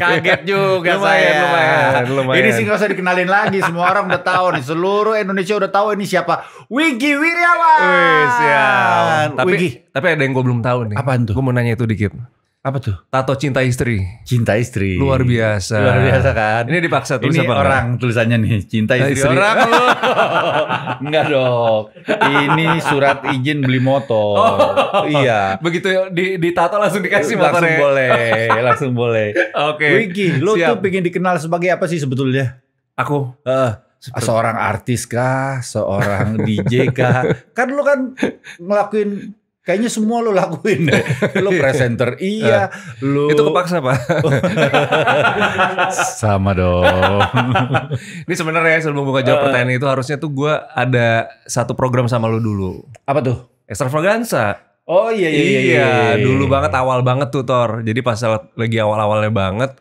Kaget juga lumayan, saya. Lumayan, lumayan. Ini sih gak usah dikenalin lagi. Semua orang udah tahu nih. Seluruh Indonesia udah tahu ini siapa. Wigi Wiryawan. Wih, siap. Tapi, Wigi. tapi ada yang gue belum tahu nih. Apaan tuh? Gue mau nanya itu dikit. Apa tuh? Tato cinta istri. Cinta istri. Luar biasa. Luar biasa kan. Ini dipaksa tulis Ini apa orang kan? tulisannya nih, cinta nah, istri, istri. orang lu. Enggak dong. Ini surat izin beli motor. Oh, iya. Begitu di tato langsung dikasih motornya. Langsung boleh, langsung boleh. Oke. Okay. Wiki, lu tuh pengen dikenal sebagai apa sih sebetulnya? Aku. Uh, Seperti. seorang artis kah, seorang DJ kah? kan lu kan ngelakuin Kayaknya semua lo lakuin deh. Lo presenter iya, ah. lo Itu kepaksa, Pak. Sama dong. Ini sebenarnya ya, sebelum buka jawab uh, pertanyaan itu harusnya tuh gue ada satu program sama lo dulu. Apa tuh? Extravaganza. Oh iya iya, iya iya iya. iya. Dulu banget awal banget tuh Tor. Jadi pas lagi awal-awalnya banget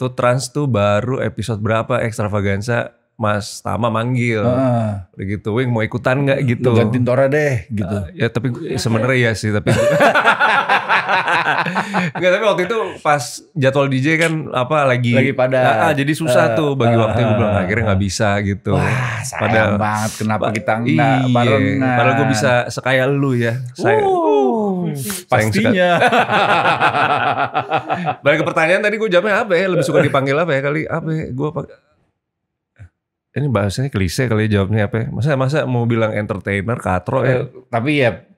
tuh Trans tuh baru episode berapa Extravaganza Mas Tama manggil, ah. begitu, gitu, Wing mau ikutan nggak gitu? Lu gantin Tora deh, gitu. Uh, ya tapi sebenarnya ya sih, tapi nggak tapi waktu itu pas jadwal DJ kan apa lagi lagi pada, uh, jadi susah uh, tuh bagi uh, waktu eh, gue bilang eh, akhirnya nggak bisa gitu. Wah, sayang padahal, banget kenapa kita nggak iya. bareng? Padahal gue bisa sekaya lu ya. Saya, uh, uh pastinya. Balik ke pertanyaan tadi gue jawabnya apa ya? Lebih suka dipanggil apa ya kali? Apa? Ya? Gue ini bahasanya klise kali ya jawabnya apa ya? Masa masa mau bilang entertainer katro ya? Eh, tapi ya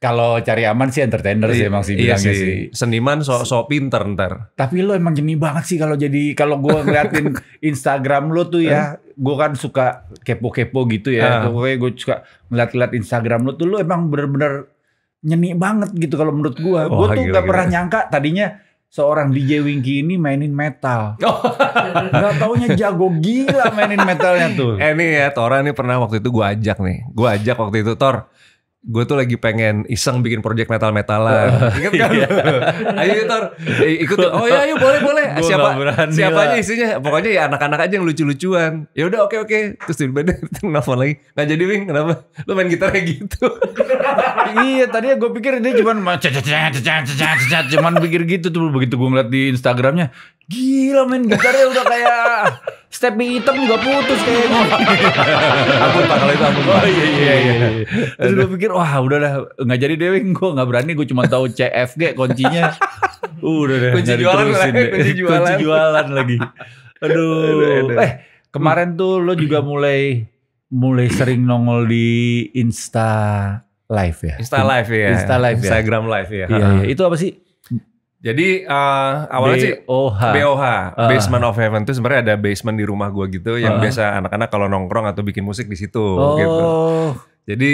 kalau cari aman sih entertainer sih iya, emang sih iya sih. Seniman so so pinter ntar. Tapi lo emang jenis banget sih kalau jadi kalau gue ngeliatin Instagram lo tuh ya, eh? gue kan suka kepo-kepo gitu ya. Ah. Pokoknya uh. gue suka ngeliat-ngeliat Instagram lo tuh lo emang bener-bener nyeni banget gitu kalau menurut gue. Oh, gue tuh gila, gak pernah nyangka tadinya seorang DJ Winky ini mainin metal. Oh. Gak taunya jago gila mainin metalnya tuh. Eh nih ya Tora nih pernah waktu itu gue ajak nih. Gue ajak waktu itu Tor gue tuh lagi pengen iseng bikin project metal-metalan. Iya. Ingat kan? Iya. ayo Tor, eh, ikut. Oh ya, ayo boleh boleh. Gua siapa siapa aja isinya? Pokoknya ya anak-anak aja yang lucu-lucuan. Ya udah oke okay, oke. Okay. Terus tiba-tiba nelfon lagi. Nggak jadi Wing, kenapa? Lu main gitar kayak gitu. iya, tadi gue pikir dia cuman cuman pikir gitu tuh begitu gue ngeliat di Instagramnya. Gila main gitarnya udah kayak step hitam juga putus kayaknya. Oh, aku iya. tak kalau itu aku oh, iya iya iya, iya, iya. terus gue pikir wah udah dah nggak jadi deh gue nggak berani gue cuma tahu CFG kuncinya udah deh kunci jualan lagi kunci jualan. kunci jualan lagi aduh, eh kemarin tuh lo juga mulai mulai sering nongol di Insta live ya Insta live ya Insta live ya. Instagram live ya iya, iya. itu apa sih jadi uh, awalnya sih BOH, uh. Ah. Basement of Heaven itu sebenarnya ada basement di rumah gua gitu yang ah. biasa anak-anak kalau nongkrong atau bikin musik di situ oh. gitu. Jadi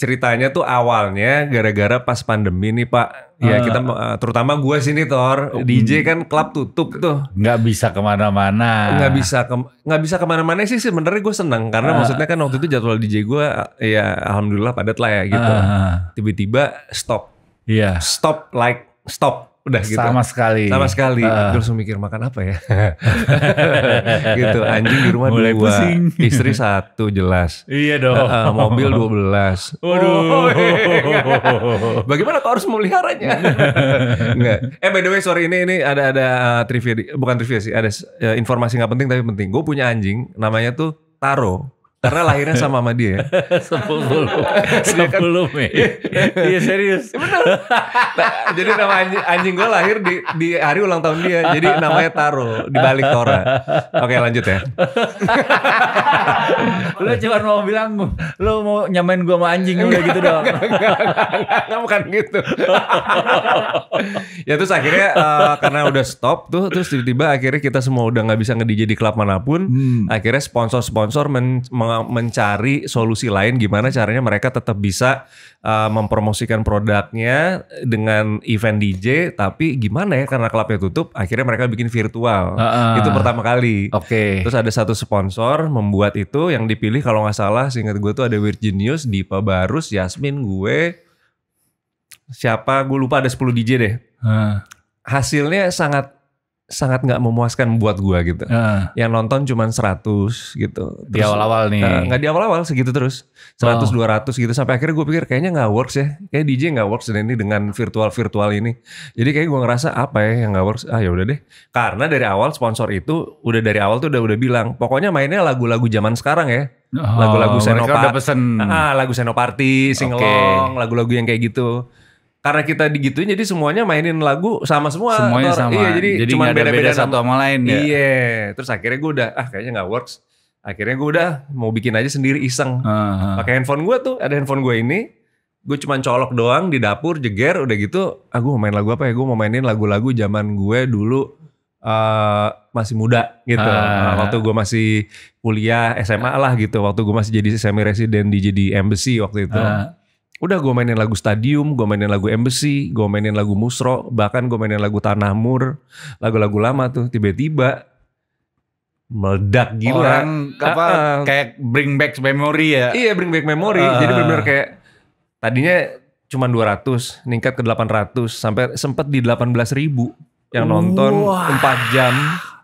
ceritanya tuh awalnya gara-gara pas pandemi nih Pak. Ya uh. kita eh, terutama gua sini Thor DJ hmm. kan klub tutup tuh. Nggak bisa kemana-mana. Nggak bisa ke, nggak bisa kemana-mana sih sebenarnya gue seneng karena uh. maksudnya kan waktu itu jadwal DJ gua eh, ya alhamdulillah padat lah ya gitu. Tiba-tiba uh. stop. Iya. Yeah. Stop like stop udah gitu sama sekali sama sekali uh. terus mikir makan apa ya gitu anjing di rumah Mulai dua pusing. istri satu jelas iya dong uh, mobil dua belas waduh oh, bagaimana kau harus memeliharanya Enggak. eh by the way sorry ini ini ada ada uh, trivia bukan trivia sih ada uh, informasi nggak penting tapi penting gue punya anjing namanya tuh Taro karena lahirnya sama sama dia ya. sebelum kan- sebelum ya. Iya serius. Benar. jadi nama anjing, anjing gue lahir di di hari ulang tahun dia. Jadi namanya Taro di balik Tora. Oke lanjut ya. lu cuma mau bilang lu mau nyamain gue sama anjing udah gitu dong. Enggak, enggak, enggak, enggak, bukan gitu. ya terus akhirnya uh, karena udah stop tuh terus tiba-tiba akhirnya kita semua udah nggak bisa nge-DJ di klub manapun. Hmm. Akhirnya sponsor-sponsor men, men mencari solusi lain gimana caranya mereka tetap bisa uh, mempromosikan produknya dengan event DJ tapi gimana ya karena klubnya tutup akhirnya mereka bikin virtual uh -uh. itu pertama kali oke okay. terus ada satu sponsor membuat itu yang dipilih kalau nggak salah seingat gue tuh ada Virginius Dipa Barus Yasmin gue siapa gue lupa ada 10 DJ deh uh. hasilnya sangat sangat nggak memuaskan buat gua gitu. Uh. Yang nonton cuman 100 gitu. Terus, di awal-awal nih. Eh, nggak uh, di awal-awal segitu terus. 100 oh. 200 gitu sampai akhirnya gua pikir kayaknya nggak works ya. Kayak DJ nggak works ini dengan virtual-virtual ini. Jadi kayak gua ngerasa apa ya yang nggak works? Ah ya udah deh. Karena dari awal sponsor itu udah dari awal tuh udah udah bilang pokoknya mainnya lagu-lagu zaman sekarang ya. Oh, lagu-lagu oh, Senopati. Ah, lagu Senopati, singelong, okay. lagu-lagu yang kayak gitu karena kita digituin jadi semuanya mainin lagu sama semua. Semuanya sama. Iya, jadi, jadi cuma beda-beda satu sama lain ya. Iya. Terus akhirnya gue udah ah kayaknya nggak works. Akhirnya gue udah mau bikin aja sendiri iseng. Uh ah, -huh. Ah. Pakai handphone gue tuh, ada handphone gue ini. Gue cuma colok doang di dapur, jeger, udah gitu. Ah gue mau main lagu apa ya? Gue mau mainin lagu-lagu zaman gue dulu uh, masih muda gitu. Uh Waktu gue masih kuliah SMA lah gitu. Waktu gue masih jadi semi resident di jadi embassy waktu itu. Uh Udah gue mainin lagu Stadium, gue mainin lagu Embassy, gue mainin lagu Musro, bahkan gue mainin lagu Tanah Mur, lagu-lagu lama tuh. Tiba-tiba meledak gila. Orang apa uh, kayak bring back memory ya. Iya, bring back memory. Uh. Jadi benar-benar kayak tadinya cuma 200, ningkat ke 800 sampai sempet di ribu yang nonton Wah. 4 jam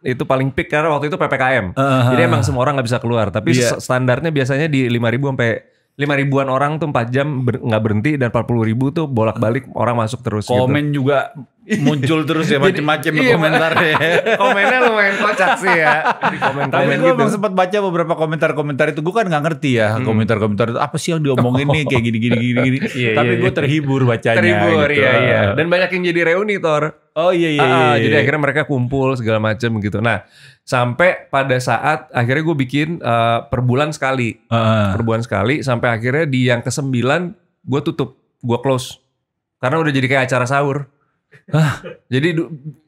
itu paling peak karena waktu itu PPKM. Uh -huh. Jadi emang semua orang nggak bisa keluar, tapi yeah. Iya. standarnya biasanya di 5.000 sampai lima ribuan orang tuh empat jam nggak ber, berhenti dan empat puluh ribu tuh bolak-balik orang masuk terus komen gitu. juga muncul terus ya macam-macam iya, komentarnya Komennya lumayan kocak sih ya. komentar Tapi gue gitu. sempat baca beberapa komentar-komentar itu gue kan nggak ngerti ya komentar hmm. komentar-komentar itu apa sih yang diomongin nih oh. kayak gini-gini gini. Iya, iya, iya, Tapi gue terhibur bacanya. Terhibur gitu. iya iya. Dan banyak yang jadi reuni tor. Oh iya iya. iya, iya. Jadi iya. akhirnya mereka kumpul segala macam gitu. Nah sampai pada saat akhirnya gue bikin uh, per bulan sekali, uh. per bulan sekali sampai akhirnya di yang kesembilan gue tutup, gue close karena udah jadi kayak acara sahur. Hah? Jadi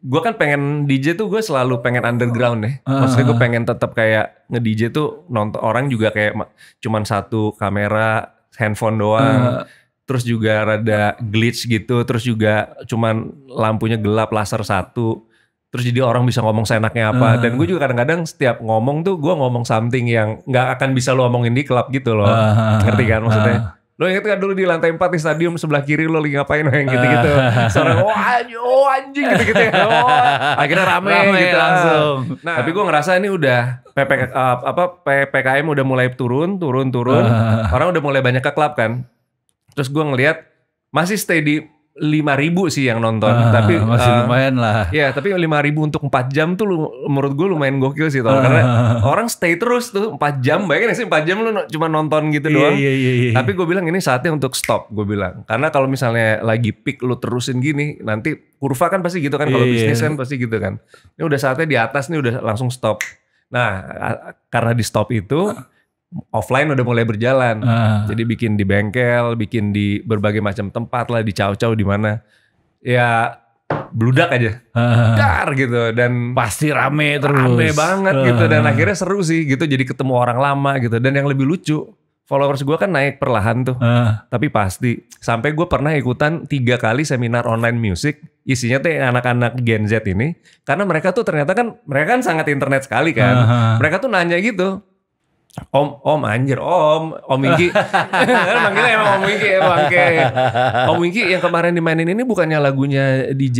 gue kan pengen DJ tuh gue selalu pengen underground nih. Ya. Ah. Maksudnya gue pengen tetap kayak nge DJ tuh nonton orang juga kayak cuman satu kamera, handphone doang. Uh, terus juga rada glitch gitu, terus juga cuman lampunya gelap laser satu. Terus jadi orang bisa ngomong seenaknya apa. Uh, Dan gue juga kadang-kadang setiap ngomong tuh gue ngomong something yang nggak akan bisa lo omongin di klub gitu loh. Uh, Ngerti kan maksudnya? Uh, Lo inget kan dulu di lantai 4 di stadium sebelah kiri lo lagi ngapain yang gitu-gitu. Eh. Seorang oh, anj oh anjing gitu-gitu ya. Oh, akhirnya rame, rame gitu ah. langsung. Nah, tapi gue ngerasa ini udah PPK uh, eh, apa PPKM udah mulai turun, turun, turun. Uh. Orang udah mulai banyak ke klub kan. Terus gue ngelihat masih stay di lima ribu sih yang nonton, ah, tapi masih uh, lumayan lah. Ya, tapi lima ribu untuk empat jam tuh, lu, menurut gue lumayan gokil sih, tau. Ah. karena orang stay terus tuh empat jam, bayangin sih empat jam lu cuma nonton gitu iya, doang. Iya, iya, iya. Tapi gue bilang ini saatnya untuk stop, gue bilang, karena kalau misalnya lagi peak lu terusin gini, nanti kurva kan pasti gitu kan, kalau iya, bisnis kan pasti gitu kan. Ini udah saatnya di atas nih udah langsung stop. Nah, karena di stop itu. Ah offline udah mulai berjalan. Uh. Jadi bikin di bengkel, bikin di berbagai macam tempat lah, di cau-cau di mana. Ya bludak aja, uh. dar gitu dan pasti rame terus, rame banget uh. gitu dan akhirnya seru sih gitu. Jadi ketemu orang lama gitu dan yang lebih lucu followers gue kan naik perlahan tuh, uh. tapi pasti. Sampai gue pernah ikutan tiga kali seminar online music, isinya tuh anak-anak Gen Z ini, karena mereka tuh ternyata kan mereka kan sangat internet sekali kan, uh mereka tuh nanya gitu, Om, om anjir, om, om Wingki. manggilnya emang om Wingki, emang kayak. Om Wingki yang kemarin dimainin ini bukannya lagunya DJ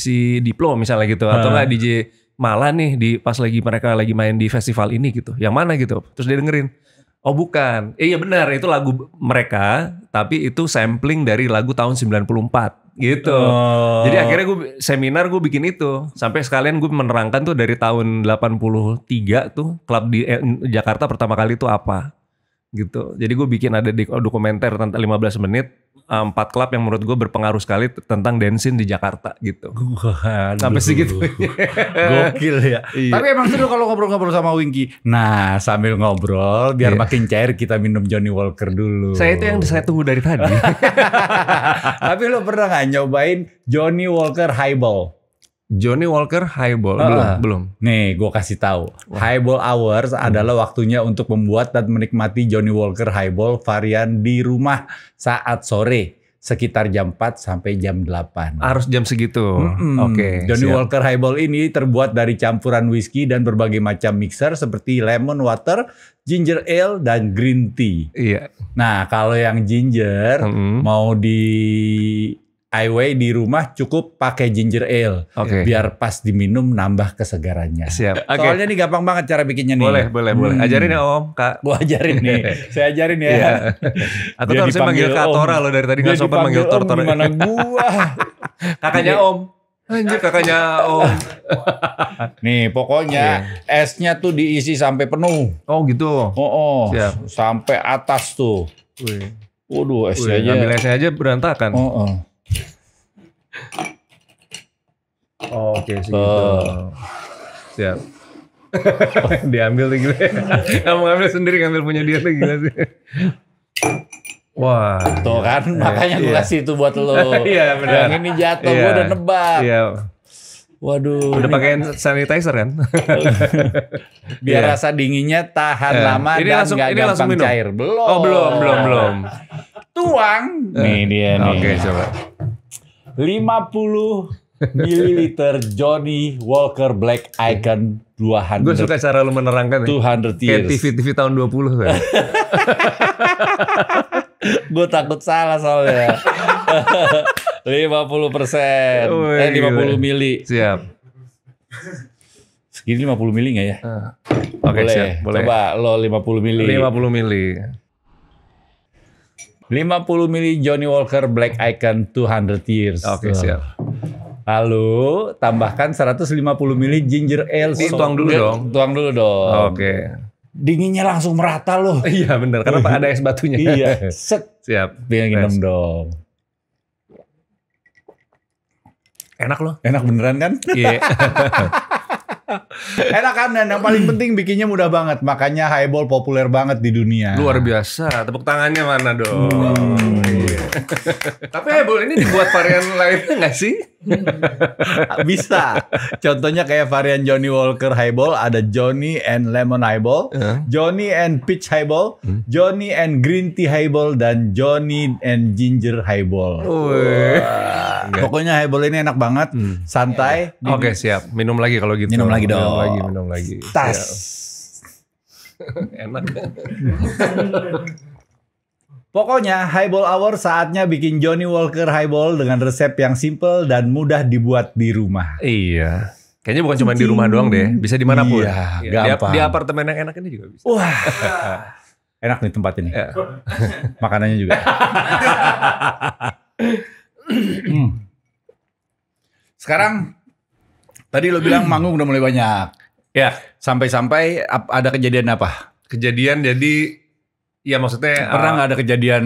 si Diplo misalnya gitu. Atau enggak ah. DJ Mala nih di pas lagi mereka lagi main di festival ini gitu. Yang mana gitu. Terus dia dengerin. Oh bukan, iya benar itu lagu mereka, tapi itu sampling dari lagu tahun 94 gitu. Oh. Jadi akhirnya gue seminar gue bikin itu, sampai sekalian gue menerangkan tuh dari tahun 83 tuh klub di eh, Jakarta pertama kali itu apa gitu. Jadi gue bikin ada di oh, dokumenter tentang 15 menit eh, empat klub yang menurut gue berpengaruh sekali tentang dancing di Jakarta gitu. Waduh. Sampai segitu. Gokil ya. iya. Tapi emang seru kalau ngobrol-ngobrol sama Winky. Nah sambil ngobrol biar iya. makin cair kita minum Johnny Walker dulu. Saya itu yang saya tunggu dari tadi. Tapi lo pernah gak nyobain Johnny Walker Highball? Johnny Walker Highball uh, belum belum. Nih, gue kasih tahu. Highball hours hmm. adalah waktunya untuk membuat dan menikmati Johnny Walker Highball varian di rumah saat sore sekitar jam 4 sampai jam 8. Harus jam segitu. -hmm. Oke. Okay, Johnny siap. Walker Highball ini terbuat dari campuran whisky dan berbagai macam mixer seperti lemon water, ginger ale dan green tea. Iya. Nah, kalau yang ginger -hmm. mau di Iway di rumah cukup pakai ginger ale. Okay. Biar pas diminum nambah kesegarannya. Siap. Eh, okay. Soalnya ini gampang banget cara bikinnya nih. Boleh, boleh, hmm. boleh. Ajarin ya Om, Kak. Gua ajarin nih. Saya ajarin ya. yeah. Aku Dia tuh harusnya manggil Kak Tora loh dari tadi nggak sopan manggil Tora. Tora. Gimana gua? Kakaknya Om. Anjir kakaknya Om. Nih pokoknya okay. esnya tuh diisi sampai penuh. Oh gitu. Oh, oh. Siap. sampai atas tuh. Wih. Waduh, esnya aja. Ambil esnya aja berantakan. Oh, oh. Oh, Oke, okay, segitu. Oh. Siap. Diambil lagi. Kamu ngambil sendiri, ngambil punya dia lagi gila sih. Wah. Tuh iya. kan, iya, makanya gue iya. kasih itu buat lo. Iya, benar. Yang ini jatuh, iya. gue udah nebak. Iya. Waduh. Udah pakai kan- sanitizer kan? Biar yeah. rasa dinginnya tahan yeah. lama ini dan langsung, gak ini langsung minum. cair. Belum. Oh belum, belum, belum. Tuang. Iya. Nih dia nih. Oke, okay, coba lima puluh mililiter Johnny Walker Black Icon 200. Gue suka cara lu menerangkan nih. 200 years. Kayak TV-TV tahun dua puluh Gue takut salah soalnya. lima puluh persen. Oh, eh, 50 puluh mili. Siap. Segini lima puluh mili gak ya? Uh, Oke, okay, boleh. siap. Boleh. Coba lo 50 mili. 50 mili. 50 mili Johnny Walker Black Icon 200 Years. Oke, okay, siap. Lalu tambahkan 150 mili ginger ale. Ini tuang dulu Dia, dong. Tuang dulu dong. Oke. Okay. Dinginnya langsung merata loh. Iya bener. karena ada es batunya. iya. Set. Siap. Biar minum dong. Enak loh. Enak beneran kan? Iya. Yeah. Enak kan dan yang paling penting bikinnya mudah banget. Makanya highball populer banget di dunia. Luar biasa. Tepuk tangannya mana dong? Hmm. Iya. Tapi highball ini dibuat varian lainnya gak sih? Bisa. Contohnya kayak varian Johnny Walker Highball, ada Johnny and Lemon Highball, uh. Johnny and Peach Highball, hmm. Johnny and Green Tea Highball, dan Johnny and Ginger Highball. Wow. Pokoknya Highball ini enak banget, hmm. santai. Yeah. Oke okay, siap, minum lagi kalau gitu. Minum lagi dong. Minum lagi, minum lagi. Tas. enak. Pokoknya highball hour saatnya bikin Johnny Walker highball dengan resep yang simple dan mudah dibuat di rumah. Iya. Kayaknya bukan cuma di rumah doang deh, bisa dimanapun. Iya, ya, gampang. Di, di apartemen yang enak ini juga bisa. Wah, enak nih tempat ini. Makannya Makanannya juga. Hmm. Sekarang tadi lo bilang manggung udah mulai banyak. Ya. Sampai-sampai ada kejadian apa? Kejadian jadi Iya maksudnya pernah eh, nggak ada kejadian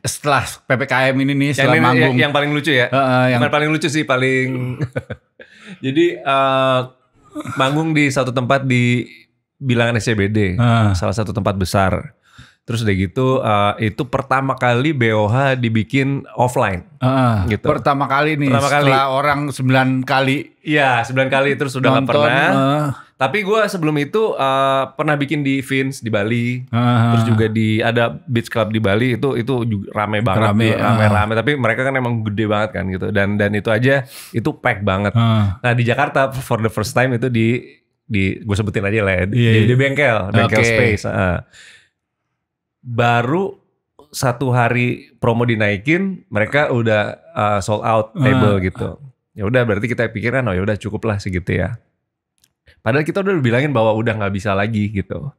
setelah ppkm ini nih setelah yang, manggung yang, yang paling lucu ya uh, uh, yang paling lucu sih paling jadi uh, manggung di satu tempat di bilangan SCBD uh. Ah. salah satu tempat besar terus udah gitu uh, itu pertama kali BOH dibikin offline uh, gitu pertama kali nih pertama kali. setelah orang sembilan kali Iya sembilan kali terus udah nggak pernah uh tapi gue sebelum itu uh, pernah bikin di Vince di Bali, uh-huh. terus juga di ada beach club di Bali itu itu juga rame banget, rame, rame, ah. rame. Tapi mereka kan emang gede banget kan gitu. Dan dan itu aja itu pack banget. uh-huh. Nah di Jakarta for the first time itu di di gue sebutin aja lah ya, yeah, di, yeah. di iya. bengkel, bengkel okay. space. Uh. Baru satu hari promo dinaikin, mereka udah uh, sold out table uh. gitu. Ya udah berarti kita pikiran oh ya udah cukup lah segitu ya. Padahal kita udah bilangin bahwa udah nggak bisa lagi gitu.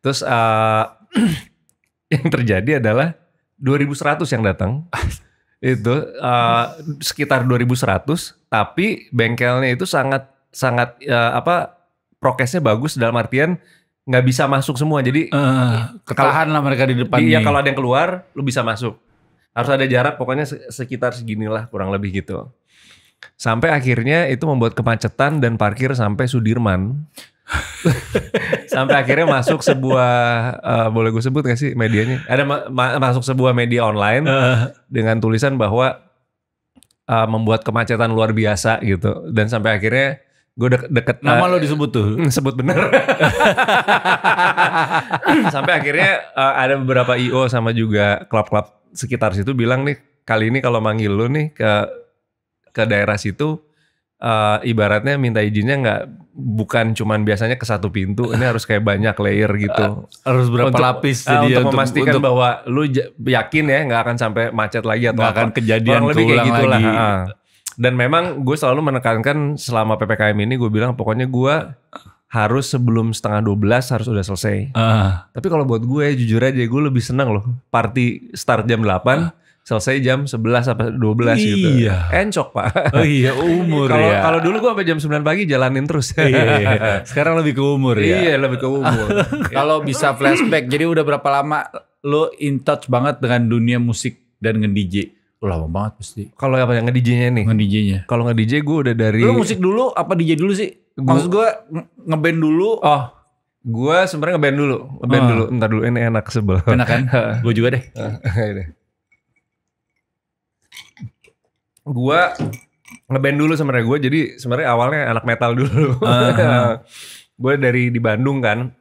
Terus uh, yang terjadi adalah 2100 yang datang. itu uh, sekitar 2100 tapi bengkelnya itu sangat sangat uh, apa prokesnya bagus dalam artian nggak bisa masuk semua. Jadi uh, ketahan lah mereka di depan. Iya kalau ada yang keluar lu bisa masuk. Harus ada jarak pokoknya sekitar seginilah kurang lebih gitu. Sampai akhirnya itu membuat kemacetan dan parkir sampai Sudirman. sampai akhirnya masuk sebuah uh, boleh gue sebut gak sih medianya ada ma ma masuk sebuah media online uh. dengan tulisan bahwa uh, membuat kemacetan luar biasa gitu dan sampai akhirnya gue de deket nama uh, lo disebut tuh hmm, sebut bener sampai akhirnya uh, ada beberapa io sama juga klub-klub sekitar situ bilang nih kali ini kalau manggil lo nih ke ke daerah situ uh, ibaratnya minta izinnya nggak bukan cuman biasanya ke satu pintu ini harus kayak banyak layer gitu uh, harus berapa untuk, lapis uh, jadi ya untuk, untuk memastikan untuk, bahwa lu yakin ya nggak akan sampai macet lagi atau gak akan kejadian lebih kayak gitulah lagi. Ha dan memang gue selalu menekankan selama ppkm ini gue bilang pokoknya gue harus sebelum setengah 12 harus udah selesai. Uh. Tapi kalau buat gue jujur aja gue lebih senang loh party start jam 8 uh ah selesai jam 11 apa 12 iya. gitu. Encok, Pak. Oh iya, umur kalo, ya. Kalau dulu gua sampai jam 9 pagi jalanin terus. Iya, iya, iya. Sekarang lebih ke umur ya. Iya, lebih ke umur. kalau bisa flashback, jadi udah berapa lama lo in touch banget dengan dunia musik dan nge-DJ? lama banget pasti. Kalau apa yang nge-DJ-nya nih? Nge-DJ-nya. Kalau nge-DJ gue udah dari Lu musik dulu apa DJ dulu sih? Gua... Maksud gue nge-band dulu. Oh. Gue sebenarnya ngeband dulu, ngeband oh. dulu. Ntar dulu ini enak sebel. Enak kan? gue juga deh. Iya gue ngeband dulu sebenarnya gue jadi sebenarnya awalnya anak metal dulu uh -huh. gue dari di Bandung kan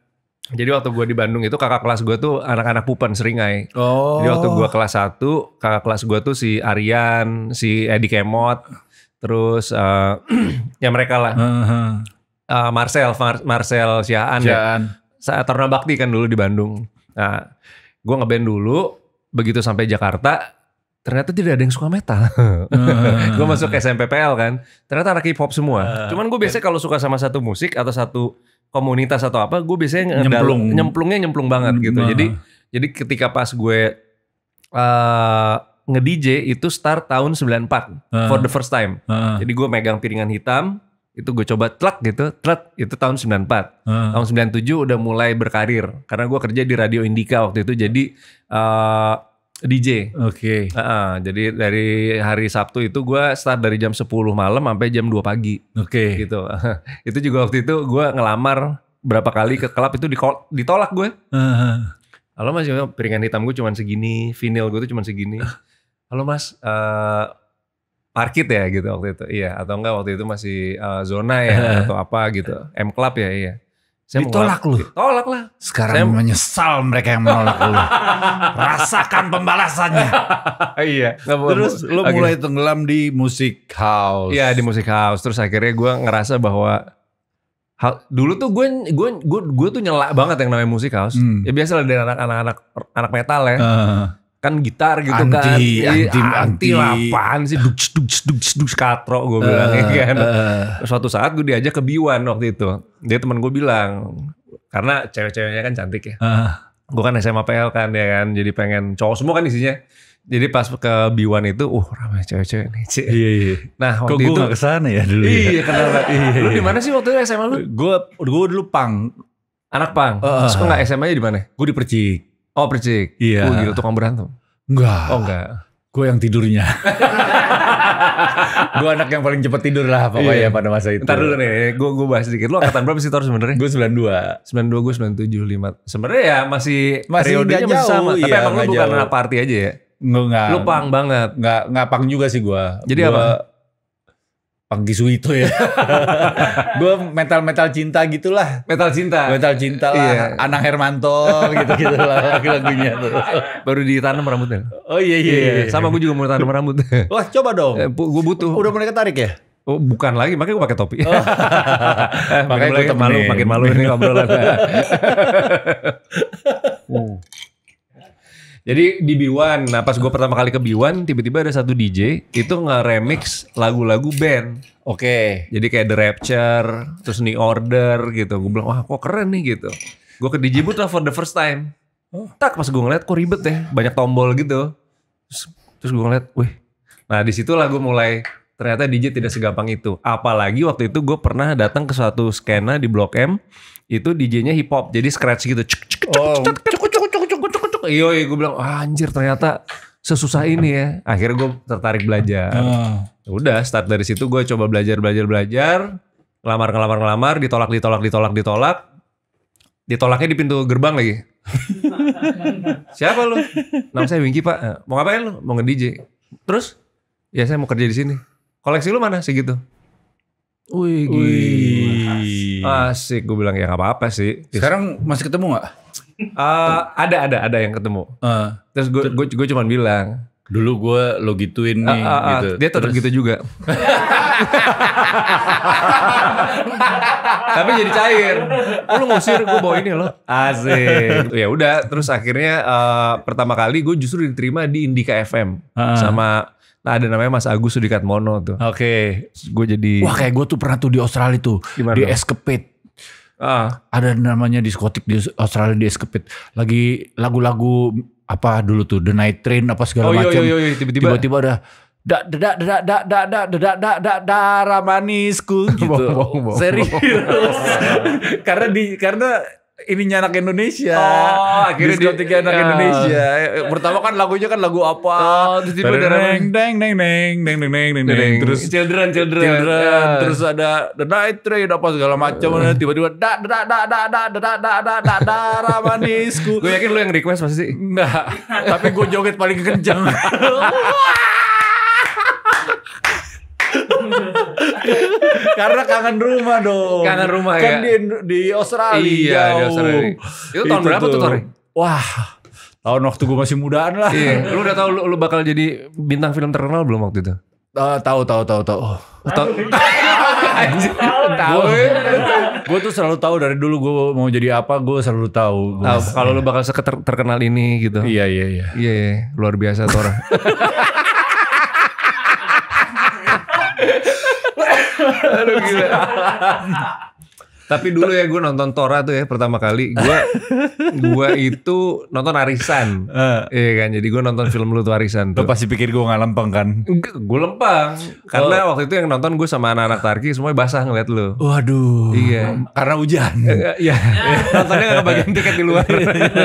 jadi waktu gue di Bandung itu kakak kelas gue tuh anak-anak pupen seringai. Oh. Jadi waktu gue oh. kelas 1, kakak kelas gue tuh si Aryan, si Edi Kemot, terus uh, ya mereka lah. Uh -huh. uh, Marcel, Mar Marcel Siaan. Ya. Siaan. Ya. Saat Bakti kan dulu di Bandung. Nah, gue ngeband dulu, begitu sampai Jakarta, ternyata tidak ada yang suka metal. Ah. Uh, gue masuk SMPPL kan, ternyata anak hip hop semua. Uh, Cuman gue biasanya kalau suka sama satu musik atau satu komunitas atau apa, gue biasanya nyemplung. nyemplungnya nyemplung banget gitu. Uh. Jadi jadi ketika pas gue uh, ah, nge-DJ itu start tahun 94 uh, for the first time. Uh, jadi gue megang piringan hitam, itu gue coba telak gitu, telak itu tahun 94. Uh. Tahun 97 udah mulai berkarir karena gue kerja di Radio Indika waktu itu. Jadi uh, DJ. Oke. Okay. Uh, uh, jadi dari hari Sabtu itu gue start dari jam 10 malam sampai jam 2 pagi. Oke. Okay. Gitu. itu juga waktu itu gue ngelamar berapa kali ke klub itu ditolak gue. Uh. Halo mas, piringan hitam gue cuma segini, vinyl gue tuh cuma segini. Halo mas, uh, parkit ya gitu waktu itu. Iya, atau enggak waktu itu masih uh, zona ya atau apa gitu. M Club ya iya. Saya ditolak lu. tolak lah. Sekarang saya... menyesal mereka yang menolak lu. Rasakan pembalasannya. iya. Terus lu okay. mulai tenggelam di musik house. Iya, di musik house. Terus akhirnya gue ngerasa bahwa hal, dulu tuh gue gue gue gue tuh nyelak banget yang namanya musik house. Hmm. Ya biasa lah dari anak-anak anak metal ya. Uh kan gitar gitu kan. anti, kan anti anti, anti apaan sih duks duks duks duks katro gue bilang uh, kan uh. suatu saat gue diajak ke Biwan waktu itu dia teman gue bilang karena cewek-ceweknya kan cantik ya uh. gue kan SMA PL kan ya kan jadi pengen cowok semua kan isinya jadi pas ke Biwan itu, uh ramai cewek-cewek nih. Cewek. Iya, iya. Nah waktu Kok itu ke sana ya dulu. Ya? Iya, ya? kenapa? iya, iya. Lu iya. di mana sih waktu itu SMA lu? Gue gue dulu pang. Anak pang. Uh, Terus kok nggak SMA-nya di mana? Gue di Percik. Oh percik. Iya. Oh, gila tukang berantem. Enggak. Oh enggak. Gue yang tidurnya. gue anak yang paling cepet tidur lah pokoknya iya. pada masa itu. Ntar dulu nih, gue gue bahas sedikit. Lo angkatan berapa sih Tor sebenarnya? gue 92. 92, gue 97, 5. Sebenarnya ya masih, masih periodenya masih sama. Iya, Tapi emang lo bukan anak party aja ya? Enggak, enggak. Lu pang banget. Enggak, enggak pang juga sih gue. Jadi gua, apa? Pangki Suwito ya. gue metal-metal cinta gitulah. Metal cinta. Metal cinta lah. Iya. Anang Hermanto gitu-gitu lah lagu-lagunya tuh. Baru ditanam rambutnya. Oh iya iya. iya, iya. Sama gue juga mau tanam rambut. Wah, coba dong. Eh, gue butuh. Udah mulai ketarik ya? Oh, bukan lagi, makanya gue pakai topi. Oh. makanya gue malu, makin malu ini obrolan. uh. Jadi di Biwan, nah pas gue pertama kali ke b Biwan, tiba-tiba ada satu DJ itu nge-remix lagu-lagu band. Oke. Okay. Jadi kayak The Rapture, terus New Order gitu. Gue bilang, wah kok keren nih gitu. Gue ke DJ booth lah for the first time. Oh. Tak pas gue ngeliat kok ribet deh, ya, banyak tombol gitu. Terus, terus gue ngeliat, wih. Nah disitulah gue mulai ternyata DJ tidak segampang itu. Apalagi waktu itu gue pernah datang ke suatu skena di Blok M, itu DJ-nya hip hop, jadi scratch gitu. Cuk, cuk, oh, cuk, cuk, cuk, Iya, iya gue bilang ah, anjir ternyata sesusah ini ya. Akhirnya gue tertarik belajar. uh. Udah start dari situ gue coba belajar belajar belajar, ngelamar ngelamar ngelamar, ditolak ditolak ditolak ditolak, ditolaknya di pintu gerbang lagi. Siapa lu? Nama saya Winky pak. Eh, mau ngapain lu? Mau nge DJ. Terus? Ya saya mau kerja di sini. Koleksi lu mana segitu? Wih, Wih. asik gue bilang ya gak apa-apa sih. Sekarang masih ketemu gak? uh, ada ada ada yang ketemu. Uh, Terus gue gue gue cuman bilang. Dulu gue lo gituin nih uh, uh, uh, gitu. Dia tetap gitu juga. Tapi jadi cair. Oh, lu ngusir gue bawa ini lo. Asik. ya udah, terus akhirnya uh, pertama kali gue justru diterima di Indika FM uh. sama Nah ada namanya Mas Agus Mono tuh. Oke. Okay. Gue jadi. Wah kayak gue tuh pernah tuh di Australia tuh. Gimana di Escapade. Uh. Ada namanya diskotik di Australia di Escapit. Lagi lagu-lagu apa dulu tuh The Night Train apa segala oh, macam. Tiba-tiba tiba ada da da da da da da da da da da darah manisku gitu. Serius. karena di karena ininya anak Indonesia. Oh, akhirnya diskotiknya anak iya. Indonesia. Pertama kan lagunya kan lagu apa? Oh, terus tiba ada neng neng neng neng neng neng neng neng neng terus children children, children. Yeah. terus ada the night train apa segala macam uh. tiba-tiba da da da da da da da da da da da manisku. gue yakin lu yang request pasti sih. Enggak. Tapi gue joget paling kencang. Karena kangen rumah dong. Kangen rumah kan ya. Kan di, di Australia. Iya, jauh. di Australia. Itu tahun itu berapa tuh, Tori? Wah, tahun waktu gue masih mudaan lah. Iya. Lu udah tahu lu, lu bakal jadi bintang film terkenal belum waktu itu? Uh, tahu tahu tahu tahu. Oh. Tau. tahu. tahu. Gue tuh selalu tahu dari dulu gue mau jadi apa, gue selalu tahu. Kalau lu bakal seketer terkenal ini gitu. Iya iya iya. Iya, iya. luar biasa Tora. Aduh gila. Tapi dulu ya gue nonton Tora tuh ya pertama kali. Gue gue itu nonton arisan. Uh. Iya kan. Jadi gue nonton film lu tuh arisan. Tuh. Lo pasti pikir gue nggak lempeng kan? Gue lempeng. Karena oh. waktu itu yang nonton gue sama anak-anak Tarki semuanya basah ngeliat lu. Waduh. Iya. Karena hujan. Eh, eh, iya. Nontonnya nggak bagian tiket di luar.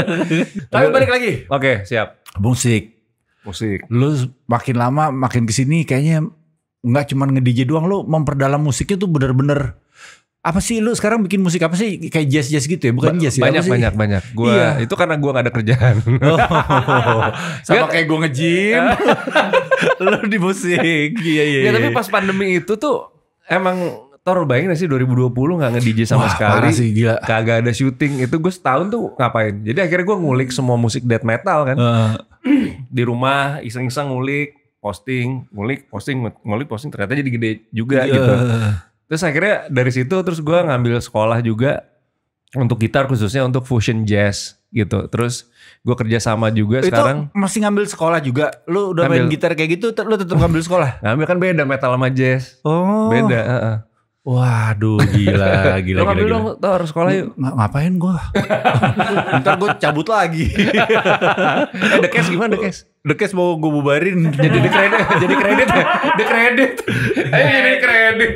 Tapi balik lagi. Oke, siap. Musik. Musik. Lu makin lama makin kesini kayaknya nggak cuma nge-DJ doang lo memperdalam musiknya tuh bener-bener apa sih lo sekarang bikin musik apa sih kayak jazz jazz gitu ya bukan ba jazz banyak, ya banyak banyak banyak gua iya. itu karena gue gak ada kerjaan oh, sama kayak gua ngejim lu di musik iya iya, ya, iya. tapi pas pandemi itu tuh emang Tor bayangin sih 2020 gak nge-DJ sama Wah, sekali sih, gila. Kagak ada syuting Itu gue setahun tuh ngapain Jadi akhirnya gue ngulik semua musik death metal kan uh. Di rumah iseng-iseng ngulik posting, ngulik, posting, ngulik, posting ternyata jadi gede juga yeah. gitu. Terus akhirnya dari situ terus gue ngambil sekolah juga untuk gitar khususnya untuk fusion jazz gitu. Terus gue kerja sama juga itu sekarang. masih ngambil sekolah juga. Lu udah ngambil. main gitar kayak gitu, lu tetap ngambil sekolah. ngambil kan beda metal sama jazz. Oh. Beda. Uh -uh. Waduh gila gila gila. gila. dong tuh harus sekolah yuk. Ng ngapain gue Ntar gua cabut lagi. eh, the case gimana the case? Dekes mau gue bubarin jadi kredit jadi kredit ya dekredit eh jadi kredit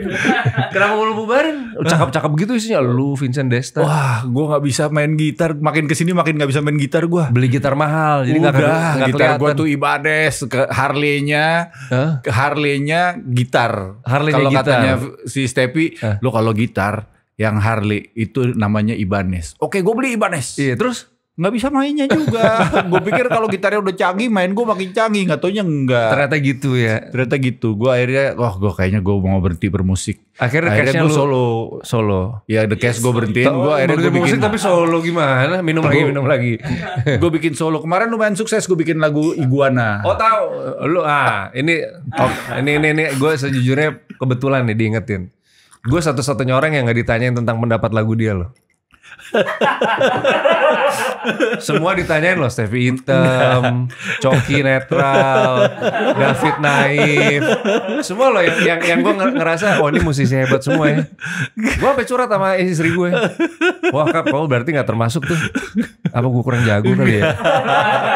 kenapa mau lu bubarin cakep-cakep gitu isinya lu Vincent Desta wah gue nggak bisa main gitar makin kesini makin nggak bisa main gitar gue beli gitar mahal jadi nggak udah gitar gue tuh Ibades ke Harley-nya huh? Harley-nya gitar Harley kalau katanya si Stepi huh? lo kalau gitar yang Harley itu namanya Ibanez oke gue beli Ibanez iya terus nggak bisa mainnya juga. gue pikir kalau gitarnya udah canggih, main gue makin canggih. Nggak taunya enggak. Ternyata gitu ya. Ternyata gitu. Gue akhirnya, wah oh, gue kayaknya gue mau berhenti bermusik. Akhirnya, akhirnya gue solo. Solo. Ya the cash yes, gue berhentiin. Gue akhirnya gue bikin. tapi solo gimana? Minum lagi, minum lagi. gue bikin solo. Kemarin lumayan sukses. Gue bikin lagu Iguana. Oh tahu. Lu ah ini oh, ini ini, ini. gue sejujurnya kebetulan nih diingetin. Gue satu-satunya orang yang gak ditanyain tentang pendapat lagu dia loh. Semua ditanyain loh, Steffi Item, Coki Netral, David Naif. Semua loh yang yang, yang gue ngerasa, oh ini musisi hebat semua ya. Gue sampai curhat sama istri gue. Ya. Wah kak, kamu berarti gak termasuk tuh. Apa gue kurang jago kali ya?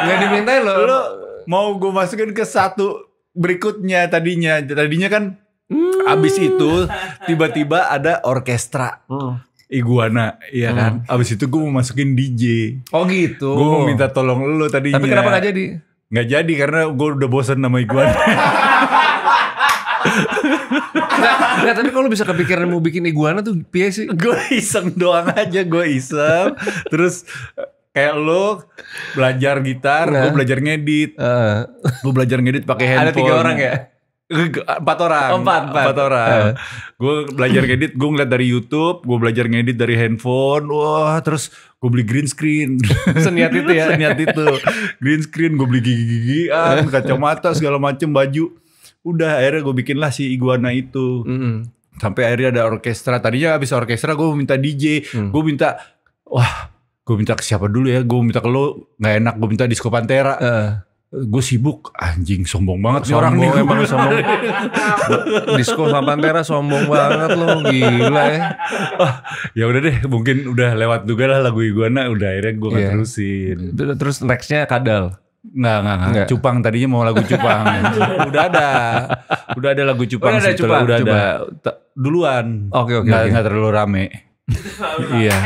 gak dimintain loh. Lo mau gue masukin ke satu berikutnya tadinya. Tadinya kan Hmm. Abis itu tiba-tiba ada orkestra. Hmm iguana iya kan? hmm. kan abis itu gue mau masukin DJ oh gitu gue mau minta tolong lo tadi tapi iya. kenapa gak jadi Gak jadi karena gue udah bosan sama iguana Nah tapi kalau bisa kepikiran mau bikin iguana tuh pie sih? Gue iseng doang aja, gue iseng. Terus kayak lo belajar gitar, nah. gue belajar ngedit. Uh. Gue belajar ngedit pakai handphone. Ada tiga orang ya? empat orang oh, empat, empat. empat orang uh. Eh. gue belajar ngedit gue ngeliat dari YouTube gue belajar ngedit dari handphone wah terus gue beli green screen seniat itu ya seniat itu green screen gue beli gigi gigian kacamata segala macem baju udah akhirnya gue bikin lah si iguana itu mm -hmm. sampai akhirnya ada orkestra tadinya abis orkestra gue minta DJ mm. gue minta wah gue minta ke siapa dulu ya gue minta ke lo nggak enak gue minta disco pantera uh gue sibuk anjing sombong banget sombong orang nih emang sombong disco Pantera sombong banget lo gila ya oh, ya udah deh mungkin udah lewat juga lah lagu iguana udah akhirnya gue iya. yeah. terusin terus nextnya kadal Nggak, nggak, nggak, nggak. Cupang tadinya mau lagu Cupang. udah ada. Udah ada lagu Cupang. Udah ada Cupang. Udah ada. Duluan. Oke, oke. Okay, nggak, okay. nggak terlalu rame. Iya. iya.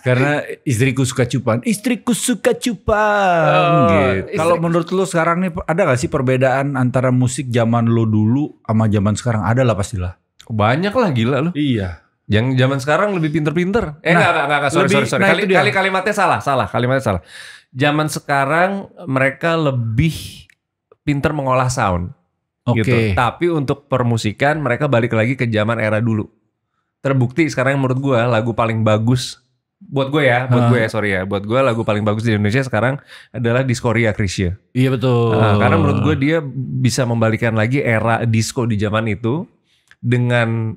Karena istriku suka cupan. Istriku suka cupan. Oh, gitu. Kalau menurut lu sekarang nih ada gak sih perbedaan antara musik zaman lu dulu sama zaman sekarang? Ada lah pastilah. Banyak lah gila lu. Iya. Yang zaman sekarang lebih pinter-pinter. Eh nah, enggak, enggak, enggak, sorry, lebih, sorry, sorry. Nah, kali, kali kalimatnya salah, salah, kalimatnya salah. Zaman sekarang mereka lebih pinter mengolah sound. Gitu. Oke. Okay. Gitu. Tapi untuk permusikan mereka balik lagi ke zaman era dulu terbukti sekarang menurut gue lagu paling bagus buat gue ya, buat gue ah. ya sorry ya, buat gue lagu paling bagus di Indonesia sekarang adalah Ria Krisya. Iya betul. Uh, karena menurut gue dia bisa membalikan lagi era disco di zaman itu dengan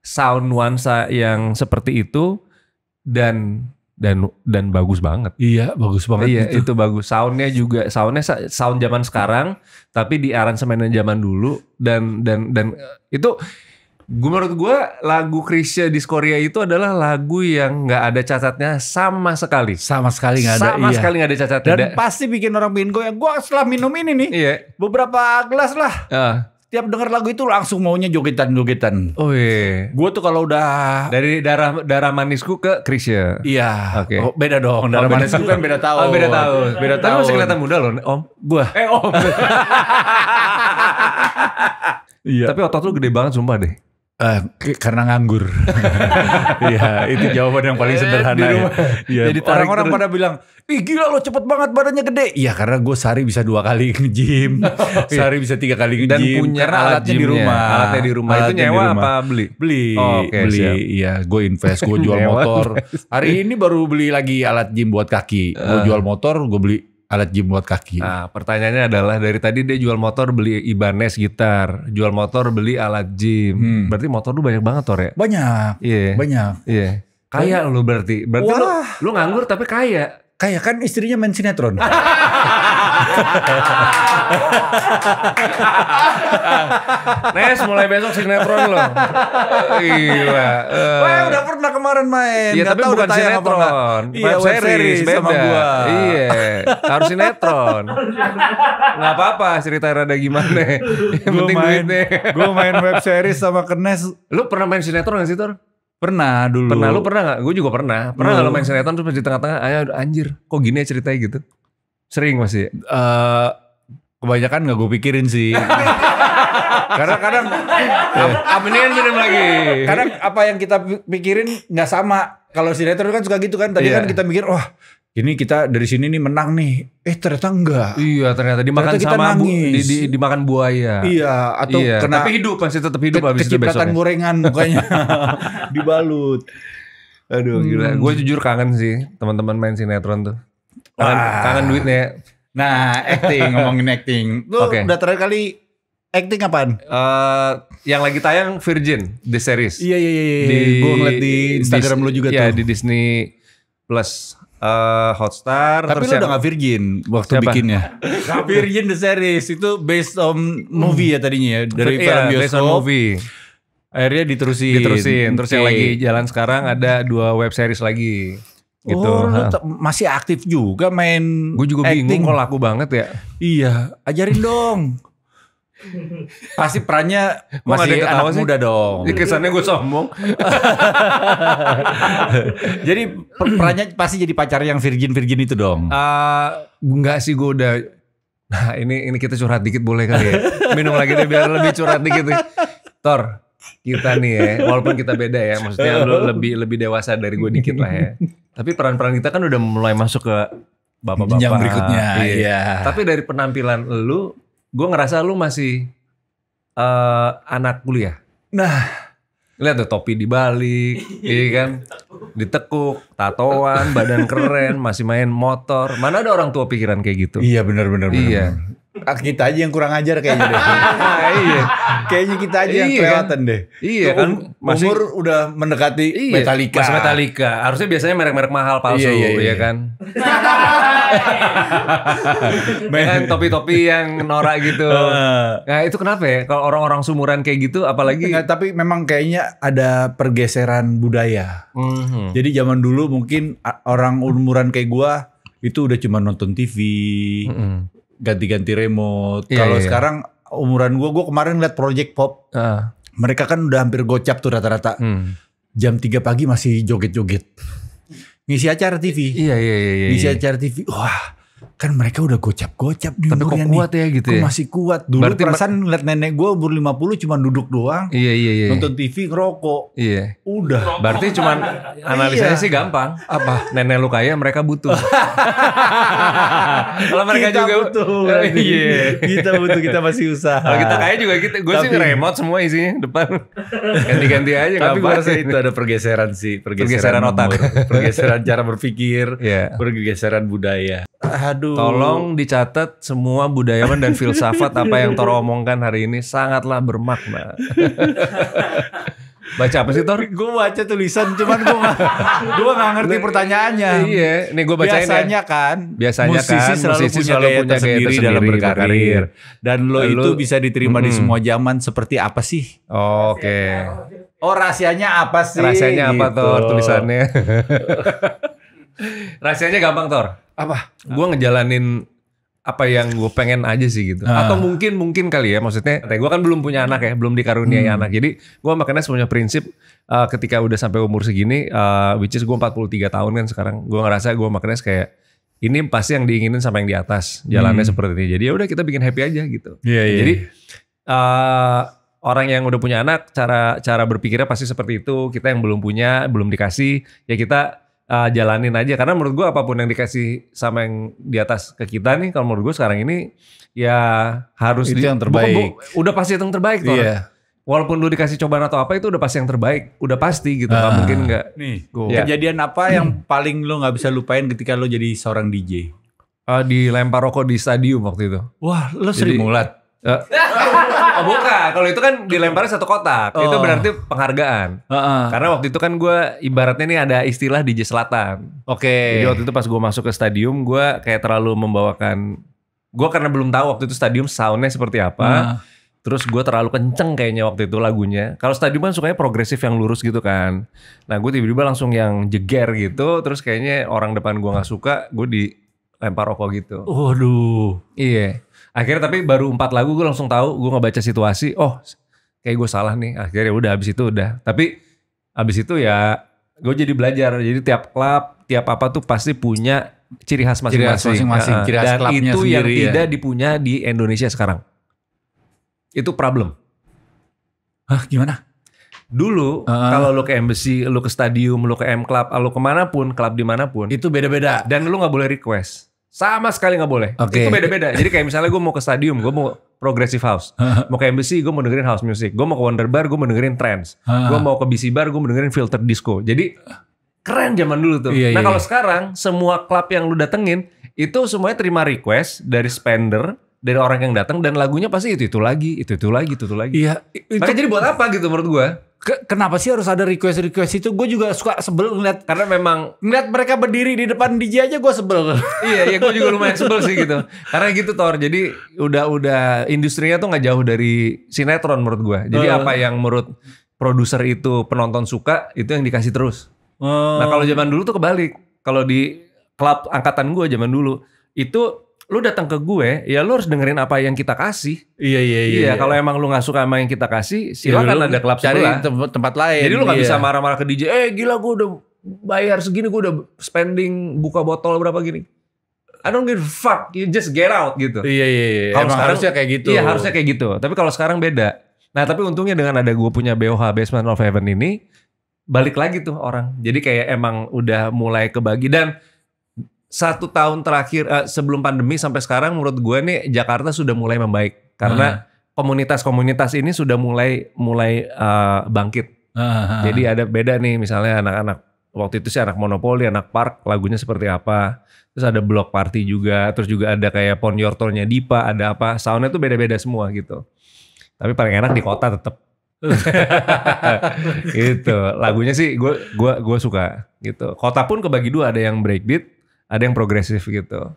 sound nuansa yang seperti itu dan dan dan bagus banget. Iya, bagus banget. Iya, itu, itu bagus. Soundnya juga soundnya sound zaman sekarang, tapi di aransemen zaman dulu dan dan dan eh, itu Gue menurut gue lagu Krisya di Korea itu adalah lagu yang nggak ada cacatnya sama sekali. Sama sekali nggak ada. Sama iya. sekali nggak ada cacatnya. Dan pasti bikin orang bingo yang gue setelah minum ini nih. Iya. Beberapa gelas lah. Uh. Tiap denger lagu itu langsung maunya jogetan-jogetan. Oh iya. Gue tuh kalau udah dari darah darah manisku ke Krisya. Iya. Oke. Okay. Oh, beda dong. Oh, darah kan oh, beda manisku kan beda tahun. Oh, beda tahun. Beda, beda tahun. Tapi masih kelihatan muda loh, Om. Gue. Eh, Om. Iya. Tapi otot lu gede banget sumpah deh. Uh, karena nganggur. Iya, itu jawaban yang paling iya, sederhana ya. ya. Jadi orang-orang pada bilang, "Ih, gila lo cepet banget badannya gede." Iya, karena gue sehari bisa dua kali nge-gym. sehari bisa tiga kali nge-gym. Dan punya alat alatnya di rumah. Alatnya di rumah. Alatnya itu nyewa rumah. apa beli? Beli. Oh, okay, beli. Iya, gue invest, gue jual motor. Hari ini baru beli lagi alat gym buat kaki. Gue eh. jual motor, gue beli alat gym buat kaki. Nah, pertanyaannya adalah dari tadi dia jual motor beli Ibanez gitar, jual motor beli alat gym. Hmm. Berarti motor lu banyak banget Tor ya? Banyak. Iya. Yeah. Banyak. Iya. Yeah. Kaya lu berarti. Berarti Wah. lu lu nganggur tapi kaya. Kaya kan istrinya main sinetron. Nes mulai besok sinetron loh. Gila. Uh. Wah, udah pernah kemarin main. Iya, tapi bukan sinetron. Iya, web series, beda. Sama gua. Iya, harus sinetron. Enggak apa-apa cerita rada gimana. Yang penting main, duitnya. Gua main web series sama Kenes. Lu pernah main sinetron gak sih, Tor? Pernah dulu. Pernah lu pernah gak? Gue juga pernah. Pernah gak lu main sinetron terus di tengah-tengah ayo anjir kok gini ya ceritanya gitu. Sering masih. Uh, kebanyakan nggak gue pikirin sih. Karena kadang ya. minum lagi. Kadang apa yang kita pikirin nggak sama. Kalau sinetron kan suka gitu kan. Tadi yeah. kan kita mikir, wah oh, ini kita dari sini nih menang nih. Eh ternyata enggak. Iya ternyata dimakan ternyata kita sama nangis. bu, di, di, dimakan buaya. Iya atau iya. kena tapi hidup masih tetap hidup ke, habis itu besok gorengan mukanya dibalut. Aduh hmm. Gue jujur kangen sih teman-teman main sinetron tuh. Kangen, ah. kangen duitnya. Nah, acting ngomongin acting. Lu okay. udah terakhir kali acting kapan? Uh, eh, yang lagi tayang Virgin the series. Iya iya iya. iya, iya. Di gua ngeliat di Instagram Dis, lu juga ya, tuh. Iya di Disney Plus uh, Hotstar. Tapi terus lu udah gak Virgin waktu siapa? bikinnya. Virgin the series itu based on movie ya tadinya ya dari iya, film iya, bioskop. Based on movie. Akhirnya diterusin. Diterusin. Terus okay. yang lagi jalan sekarang ada dua web series lagi gitu. Oh, lu masih aktif juga main Gue juga acting. bingung kalau laku banget ya. Iya, ajarin dong. Pasti perannya masih ada anak sih. muda dong. Jadi kesannya gue sombong. jadi perannya pasti jadi pacar yang virgin virgin itu dong. Uh, enggak sih gue udah. Nah ini ini kita curhat dikit boleh kali ya. Minum lagi deh biar lebih curhat dikit. Tor kita nih ya, walaupun kita beda ya, maksudnya lu lebih lebih dewasa dari gue dikit lah ya. Tapi peran-peran kita kan udah mulai masuk ke bapak-bapak. Yang berikutnya. Iya. iya. Tapi dari penampilan lu, gue ngerasa lu masih uh, anak kuliah. Nah, Lihat tuh topi dibalik, iya. iya kan? Ditekuk, tatoan, badan keren, masih main motor. Mana ada orang tua pikiran kayak gitu? Iya benar benar. Iya kita aja yang kurang ajar kayaknya deh. iya. Kayaknya kita aja yang iya, kelewatan kan? deh. Iya kan masih, umur udah mendekati iya, Metallica. Masih Metallica. Harusnya biasanya merek-merek mahal palsu iya, iya, ya iya. Kan? ya kan. kan topi-topi yang norak gitu. Nah, itu kenapa ya kalau orang-orang sumuran kayak gitu apalagi Nggak, tapi memang kayaknya ada pergeseran budaya. Mm-hmm. Jadi zaman dulu mungkin orang umuran kayak gua itu udah cuma nonton TV, mm -hmm ganti-ganti remote. Yeah, Kalau yeah. sekarang umuran gue, gue kemarin liat Project Pop. Uh. Mereka kan udah hampir gocap tuh rata-rata. Hmm. Jam 3 pagi masih joget-joget. Ngisi acara TV. Iya, yeah, iya, iya. Yeah, iya, Ngisi iya. acara TV. Wah kan mereka udah gocap-gocap di Tapi kok kuat nih. ya gitu ya. masih kuat. Dulu Berarti perasaan ngeliat nenek gue umur 50 cuma duduk doang. Iya, iya, iya. iya. Nonton TV ngerokok. Iya. Udah. Berarti cuma iya. analisanya sih gampang. Apa? Nenek lu kaya mereka butuh. Kalau mereka kita juga butuh. Iya. kita butuh, kita masih usaha. Kalau kita kaya juga kita. Gitu. Gue sih remote semua isinya depan. Ganti-ganti aja. Tapi gue rasa itu ada pergeseran sih. Pergeseran, pergeseran otak. Pergeseran cara berpikir. Yeah. Pergeseran budaya. Aduh. Tolong dicatat semua budayawan dan filsafat apa yang Tor omongkan hari ini sangatlah bermakna. baca apa sih Tor? Gue baca tulisan cuman gue gak, gue gak ngerti nah, pertanyaannya. Iya, ini gue bacain ya. Biasanya ya. kan, biasanya musisi kan, selalu musisi punya selalu gaya punya tersendiri, tersendiri dalam berkarir. berkarir. Dan lo Lalu, itu bisa diterima hmm. di semua zaman seperti apa sih? Oh, Oke. Okay. Oh rahasianya apa sih? Rahasianya gitu. apa Tor tulisannya? Rahasianya gampang Thor. Apa? Gue ngejalanin apa yang gue pengen aja sih gitu. Ah. Atau mungkin mungkin kali ya maksudnya gue kan belum punya anak ya, belum dikaruniai hmm. anak. Jadi gue makanya punya prinsip uh, ketika udah sampai umur segini uh, which is gue 43 tahun kan sekarang. Gue ngerasa gue makanya kayak ini pasti yang diinginin sama yang di atas. Jalannya hmm. seperti ini. Jadi ya udah kita bikin happy aja gitu. Yeah, yeah. Jadi uh, orang yang udah punya anak cara cara berpikirnya pasti seperti itu. Kita yang belum punya, belum dikasih ya kita uh, jalanin aja karena menurut gua apapun yang dikasih sama yang di atas ke kita nih kalau menurut gua sekarang ini ya harus itu di, yang terbaik bukan, bu, udah pasti yang terbaik tuh yeah. walaupun lu dikasih cobaan atau apa itu udah pasti yang terbaik udah pasti gitu nggak ah. mungkin nggak nih gua. Ya. kejadian apa yang paling lu nggak bisa lupain ketika lu jadi seorang DJ uh, eh, dilempar rokok di stadium waktu itu wah lu sering mulat Eh. oh bukan, kalau itu kan dilemparnya satu kotak. Oh. Itu berarti penghargaan. Uh -uh. Karena waktu itu kan gue ibaratnya nih ada istilah DJ Selatan. Oke. Okay. Jadi waktu itu pas gue masuk ke stadium, gue kayak terlalu membawakan. Gue karena belum tahu waktu itu stadium soundnya seperti apa. Uh. Terus gue terlalu kenceng kayaknya waktu itu lagunya. Kalau stadium kan sukanya progresif yang lurus gitu kan. Nah gue tiba-tiba langsung yang jeger gitu. Terus kayaknya orang depan gue gak suka, gue dilempar rokok gitu. Waduh. Iya akhirnya tapi baru empat lagu gue langsung tahu gue nggak baca situasi oh kayak gue salah nih akhirnya udah abis itu udah tapi abis itu ya gue jadi belajar jadi tiap klub tiap apa tuh pasti punya ciri khas masing-masing uh, dan itu sendiri, yang ya. tidak dipunya di Indonesia sekarang itu problem Hah gimana dulu uh, kalau lu ke embassy lu ke stadium lu ke M club lu kemanapun klub dimanapun itu beda-beda dan lu nggak boleh request sama sekali nggak boleh. Okay. Itu beda-beda. Jadi kayak misalnya gue mau ke stadium, gue mau progressive house. mau ke embassy, gue mau dengerin house music. Gue mau ke Wonder Bar, gue mau dengerin trance. gue mau ke BC Bar, gue mau dengerin filter disco. Jadi keren zaman dulu tuh. Iya, iya nah iya. kalau sekarang semua klub yang lu datengin itu semuanya terima request dari spender dari orang yang datang dan lagunya pasti itu itu lagi itu itu lagi itu itu lagi. Iya. Itu, Makanya jadi buat apa gitu menurut gue? ke, kenapa sih harus ada request request itu gue juga suka sebel ngeliat karena memang ngeliat mereka berdiri di depan DJ aja gue sebel iya iya gue juga lumayan sebel sih gitu karena gitu Thor jadi udah udah industrinya tuh nggak jauh dari sinetron menurut gue jadi uh. apa yang menurut produser itu penonton suka itu yang dikasih terus uh. nah oh. kalau zaman dulu tuh kebalik kalau di klub angkatan gue zaman dulu itu lu datang ke gue, ya lu harus dengerin apa yang kita kasih. Iya iya iya. Iya, iya. kalau emang lu nggak suka sama yang kita kasih, ya silakan ada klub cari tempat lain. Jadi lu nggak iya. bisa marah-marah ke DJ, eh gila gue udah bayar segini, gue udah spending buka botol berapa gini. I don't give a fuck, you just get out gitu. Iya iya. iya. Kalau sekarang harusnya kayak gitu. Iya harusnya kayak gitu. Tapi kalau sekarang beda. Nah tapi untungnya dengan ada gue punya BOH Basement of Heaven ini, balik lagi tuh orang. Jadi kayak emang udah mulai kebagi dan satu tahun terakhir uh, sebelum pandemi sampai sekarang menurut gue nih Jakarta sudah mulai membaik karena komunitas-komunitas ini sudah mulai mulai uh, bangkit. Jadi ada beda nih misalnya anak-anak waktu itu sih anak monopoli, anak park, lagunya seperti apa. Terus ada block party juga, terus juga ada kayak Ponjortonya Dipa, ada apa. Soundnya tuh beda-beda semua gitu. Tapi paling enak di kota tetap. gitu. Lagunya sih gue gua gua suka gitu. Kota pun kebagi dua, ada yang breakbeat, ada yang progresif gitu.